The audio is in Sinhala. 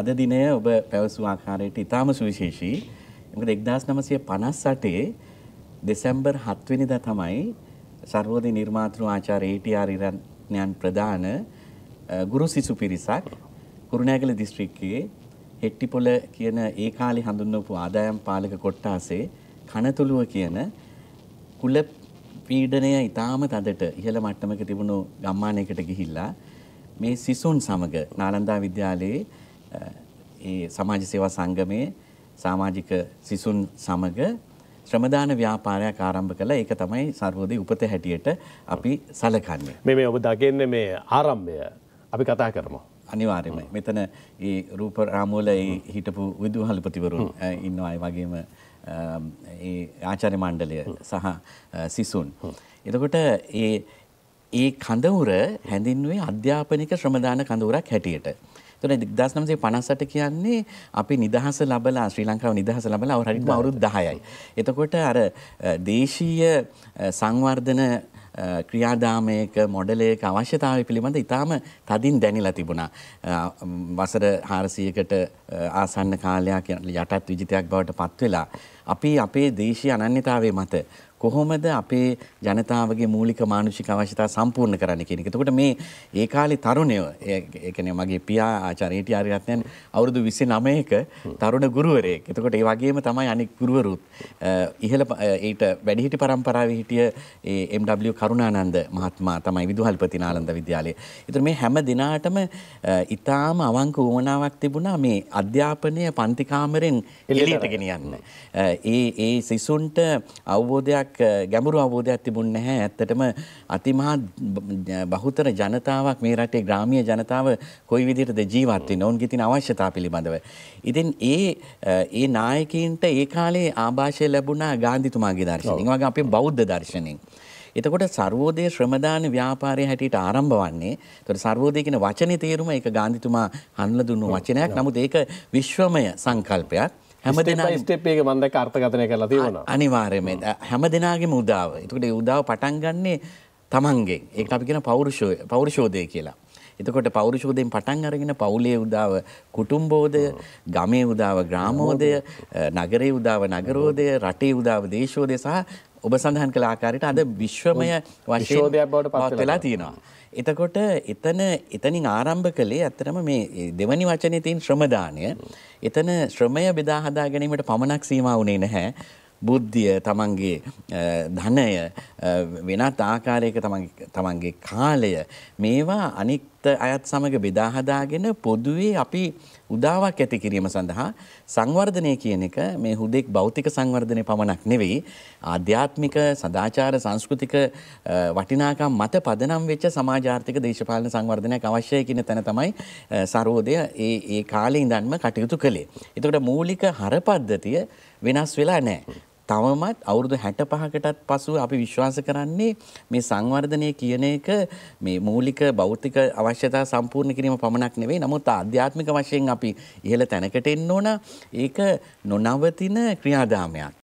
අද දිනය ඔබ පැවසු ආකාරයට ඉතාම සුවිශේෂී. මොකද 1958 දෙසැම්බර් 7 වෙනිදා තමයි සර්වෝදය නිර්මාතෘ ආචාර්ය ඒටීආර් ඉරණ්යන් ප්‍රදාන ගුරු සිසු පිරිසක් කුරුණෑගල දිස්ත්‍රික්කයේ හෙට්ටිපොළ කියන ඒ කාලේ හඳුන්වපු ආදායම් පාලක කොට්ටාසේ කනතුළුව කියන කුල පීඩනය ඉතාම තදට ඉහළ මට්ටමක තිබුණු ගම්මානයකට ගිහිල්ලා මේ සිසුන් සමග නාලන්දා විද්‍යාලයේ ඒ සමාජ සේවා සංගමයේ සමාජික සිසුන් සමග ශ්‍රමදාන ව්‍යාපාරයක් ආරම්භ කළා. ඒක තමයි සර්වෝදේ උපත හැටියට අපි සලකන්නේ. මේ මේ ඔබ දකින්නේ මේ ආරම්භය අපි කතා කරමු. අනිවාර්යයෙන්ම. මෙතන ඒ රූප රාමෝල ඒ හිටපු විදුහල්පතිවරුන් ඉන්නවා. ඒ වගේම ඒ ආචාර්ය මණ්ඩලය සහ සිසුන්. එතකොට ඒ ඒ කඳවුර හැඳින්වේ අධ්‍යාපනික ශ්‍රමදාන කඳවුරක් හැටියට. එතකොට 1958 කියන්නේ අපි නිදහස ලබලා ශ්‍රී ලංකාව නිදහස ලබලා අවුරුදු අවුරුදු 10යි. එතකොට අර දේශීය සංවර්ධන ක්‍රියාදාමයක මොඩලයක අවශ්‍යතාව පිළිබඳ ඉතාම තදින් දැනිලා තිබුණා. වසර හාරසියකට ආසන්න කාලයක් යටත් විජිතයක් බවට පත්වෙලා. අපි අපේ දේශී අනන්‍යතාවේ මත කොහොමද අපේ ජනතාවගේ මූලික මානුෂික අවශ්‍යතා සම්පූර්ණ කරන්න කියන එක. එතකොට මේ ඒ කාලේ තරුණයෝ ඒ කියන්නේ මගේ පියා ආචාර්ය ඒටි ආරියත්නයන් අවුරුදු 29ක තරුණ ගුරුවරයෙක්. එතකොට ඒ වගේම තමයි අනෙක් ගුරුවරුත් ඉහළ ඊට වැඩිහිටි පරම්පරාවේ හිටිය ඒ MW කරුණානන්ද මහත්මයා තමයි විදුහල්පති නාලන්ද විද්‍යාලයේ. ඒතර මේ හැම දිනාටම ඊටාම අවංක වුණාවක් තිබුණා මේ අධ්‍යාපනය පන්ති කාමරෙන් එළියට ගෙනියන්න. ඒ ඒ සිසුන්ට අවබෝධයක් අවබෝධයක් ගැඹුරු අවබෝධයක් තිබුණ නැහැ. ඇත්තටම අතිමහා බහුතර ජනතාවක් මේ රටේ ග්‍රාමීය ජනතාව කොයි විදිහටද ජීවත් වෙන්නේ? ඔවුන්ගේ තියෙන අවශ්‍යතා පිළිබඳව. ඉතින් ඒ ඒ නායකයින්ට ඒ කාලේ ආభాෂය ලැබුණා ගාන්ධිතුමාගේ දර්ශනයෙන්. වගේ අපේ බෞද්ධ දර්ශනයෙන්. එතකොට සර්වෝදය ශ්‍රමදාන ව්‍යාපාරය හැටියට ආරම්භ වන්නේ තොට සර්වෝදය කියන වචනය තේරුම එක ගාන්ධිතුමා හන්න දුන්නු වචනයක් නමුත් ඒක විශ්වමය සංකල්පයක්. හැම දෙෙන ස්ටපේ බන්ද අර්ථකතනය කරලා තිවන අනිවාර්යම හැම දෙනාගේ මුදාව එතකට උදාව පටන් ගන්නේ තමන්ගේ ඒ අපි කියෙන පෞරුෂෝ පෞරුෂෝදය කියලා. එතකොට පෞරුෂෝදයෙන් පටන් අරගෙන පවුලේ උදාව කුටුම්බෝධය ගමේ උදාව ග්‍රාමෝදය නගරේ උදාව නගරෝදය රටේ උදාව දේශෝදය සහ ඔබ සඳහන් කළ ආකාරයට අද විශ්වමය වශයෙන් බවට වෙලා තියෙනවා. එතකොට එතන එතනින් ආරම්භ කළේ ඇත්තටම මේ දෙවනි වචනේ තියෙන ශ්‍රමදානය. එතන ශ්‍රමය බෙදා හදා ගැනීමට පමණක් සීමා වුණේ නැහැ. බුද්ධිය තමන්ගේ ධනය වෙනත් ආකාරයක තමන්ගේ කාලය මේවා අනික් අයත් සමග බෙදා හදාගෙන පොදුවේ අපි උදාවක් ඇති කිරීම සඳහා සංවර්ධනය කියන එක මේ හුදෙක් භෞතික සංවර්ධනය පමණක් නෙවෙයි ආධ්‍යාත්මික සදාචාර සංස්කෘතික වටිනාකම් මත පදනම් වෙච්ච සමාජාර්ථික දේශපාලන සංවර්ධනයක් අවශ්‍යයි කියන තැන තමයි සරෝදය ඒ ඒ කාලේ ඉඳන්ම කටයුතු කළේ. එතකොට මූලික හර පද්ධතිය වෙනස් වෙලා නැහැ. තවමත් අවුරුදු 65කටත් පසුව අපි විශ්වාස කරන්නේ මේ සංවර්ධනය කියන එක මේ මූලික භෞතික අවශ්‍යතා සම්පූර්ණ කිරීම පමණක් නෙවෙයි නමුත් ආධ්‍යාත්මික වශයෙන් අපි ඉහළ තැනකට එන්න ඕන ඒක නොනවතින ක්‍රියාදාමයක්